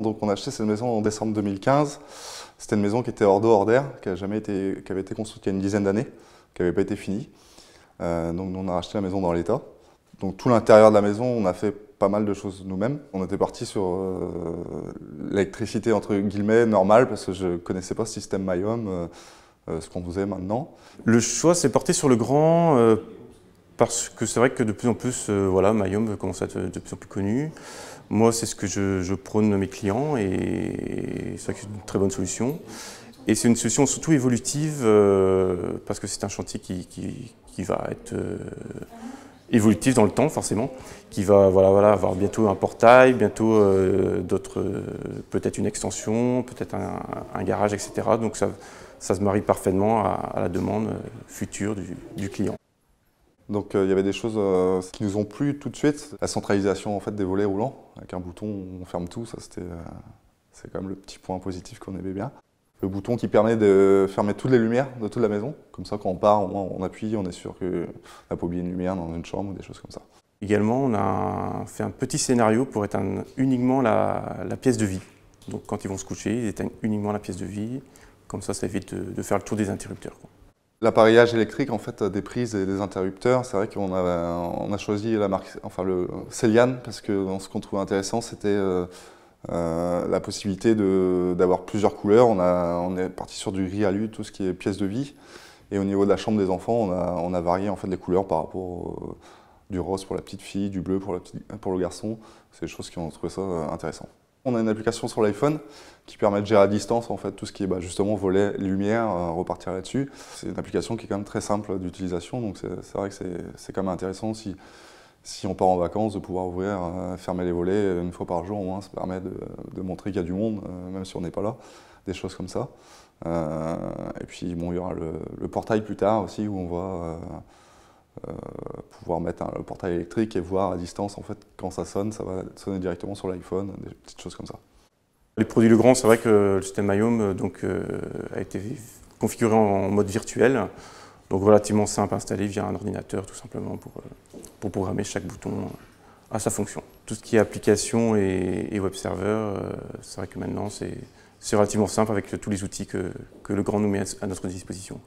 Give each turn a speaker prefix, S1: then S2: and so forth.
S1: Donc on a acheté cette maison en décembre 2015. C'était une maison qui était hors d'eau, hors d'air, qui, jamais été, qui avait été construite il y a une dizaine d'années, qui n'avait pas été finie. Euh, donc nous, on a racheté la maison dans l'état. Donc tout l'intérieur de la maison, on a fait pas mal de choses nous-mêmes. On était parti sur euh, l'électricité entre guillemets normale parce que je ne connaissais pas ce système MyHome, euh, ce qu'on faisait maintenant. Le choix s'est porté sur le grand parce que c'est vrai
S2: que de plus en plus, voilà, MyHome commence à être de plus en plus connu. Moi, c'est ce que je, prône à mes clients et c'est une très bonne solution. Et c'est une solution surtout évolutive euh, parce que c'est un chantier qui, va être euh, évolutif dans le temps forcément, qui va voilà, avoir bientôt un portail, bientôt euh, d'autres, peut-être une extension, peut-être un, garage, etc. Donc ça, se marie
S1: parfaitement à, la demande future du client. Donc euh, il y avait des choses euh, qui nous ont plu tout de suite. La centralisation en fait des volets roulants, avec un bouton on ferme tout, ça c'était euh, c'est quand même le petit point positif qu'on aimait bien. Le bouton qui permet de fermer toutes les lumières de toute la maison, comme ça quand on part, on, appuie, on est sûr qu'on n'a pas oublié une lumière dans une chambre ou des choses comme ça. Également, on a fait un petit scénario pour éteindre uniquement la,
S2: pièce de vie. Donc quand ils vont se coucher, ils éteignent uniquement la pièce de vie, comme ça ça évite de, faire le tour
S1: des interrupteurs. L'appareillage électrique en fait des prises et des interrupteurs, c'est vrai qu'on a, choisi la marque, enfin le Celian parce que ce qu'on trouvait intéressant c'était euh, euh, la possibilité d'avoir plusieurs couleurs. On, est parti sur du gris à alu, tout ce qui est pièces de vie. Et au niveau de la chambre des enfants, on a, varié en fait les couleurs par rapport du rose pour la petite fille, du bleu pour, pour le garçon. C'est des choses qui ont trouvé ça euh, intéressant. On a une application sur l'iPhone qui permet de gérer à distance en fait tout ce qui est bah, justement volet, lumière, euh, repartir là-dessus. C'est une application qui est quand même très simple d'utilisation, donc c'est vrai que c'est quand même intéressant si, si on part en vacances de pouvoir ouvrir, euh, fermer les volets une fois par jour au moins, ça permet de, montrer qu'il y a du monde, euh, même si on n'est pas là, des choses comme ça. et puis bon, il y aura le, le, portail plus tard aussi où on va pouvoir mettre un, portail électrique et voir à distance en fait quand ça sonne, ça va sonner directement sur l'iPhone, des petites choses comme ça. Les produits Legrand, c'est vrai que le système MyHome euh, donc, euh, a été configuré
S2: en mode virtuel, donc relativement simple à installer via un ordinateur tout simplement pour, euh, pour programmer chaque bouton à sa fonction. Tout ce qui est application et, web server, c'est vrai que maintenant c'est relativement simple avec tous les outils que, que Legrand nous met à notre
S1: disposition.